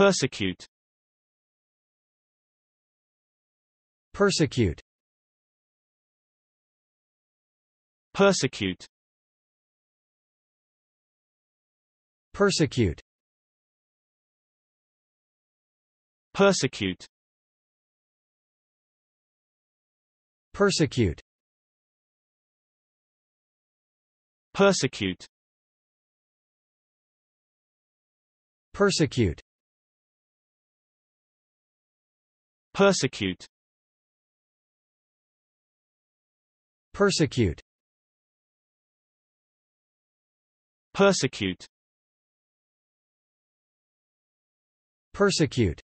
Persecute Persecute Persecute Persecute Persecute Persecute Persecute Persecute Persecute Persecute Persecute Persecute